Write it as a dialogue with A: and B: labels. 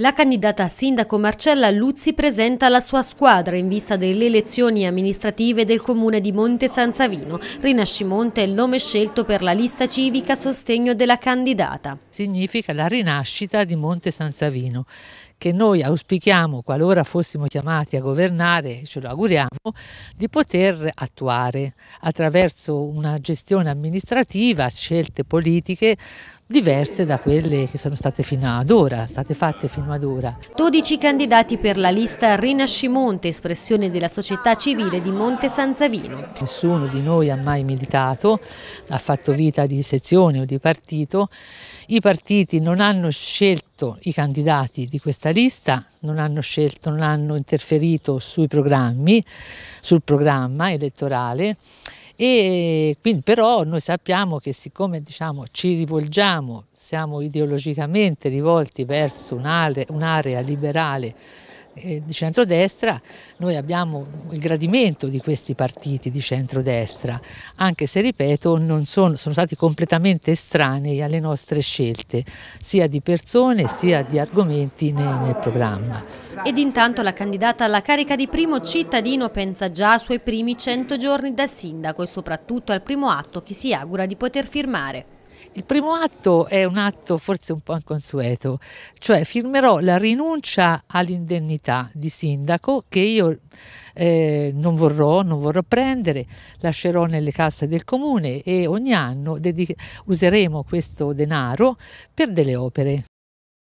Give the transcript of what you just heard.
A: La candidata a sindaco Marcella Luzzi presenta la sua squadra in vista delle elezioni amministrative del comune di Monte San Savino. Rinascimonte è il nome scelto per la lista civica a sostegno della candidata. Significa la
B: rinascita di Monte San Savino che noi auspichiamo, qualora fossimo chiamati a governare, ce lo auguriamo, di poter attuare attraverso una gestione amministrativa, scelte politiche diverse da quelle che sono state fino ad ora, state fatte fino ad ora.
A: 12 candidati per la lista Rinascimonte, espressione della società civile di Monte San Savino.
B: Nessuno di noi ha mai militato, ha fatto vita di sezione o di partito i partiti non hanno scelto i candidati di questa lista, non hanno scelto, non hanno interferito sui programmi, sul programma elettorale. E quindi però noi sappiamo che siccome diciamo, ci rivolgiamo, siamo ideologicamente rivolti verso un'area, un'area liberale eh, di centrodestra, noi abbiamo il gradimento di questi partiti di centrodestra, anche se, ripeto, non sono, sono stati completamente estranei alle nostre scelte, sia di persone sia di argomenti nel, nel programma.
A: Ed intanto la candidata alla carica di primo cittadino pensa già ai suoi primi 100 giorni da sindaco e soprattutto al primo atto che si augura di poter firmare.
B: Il primo atto è un atto forse un po' inconsueto, cioè firmerò la rinuncia all'indennità di sindaco che io eh, non vorrò, non vorrò prendere, lascerò nelle casse del comune e ogni anno useremo questo denaro per delle opere.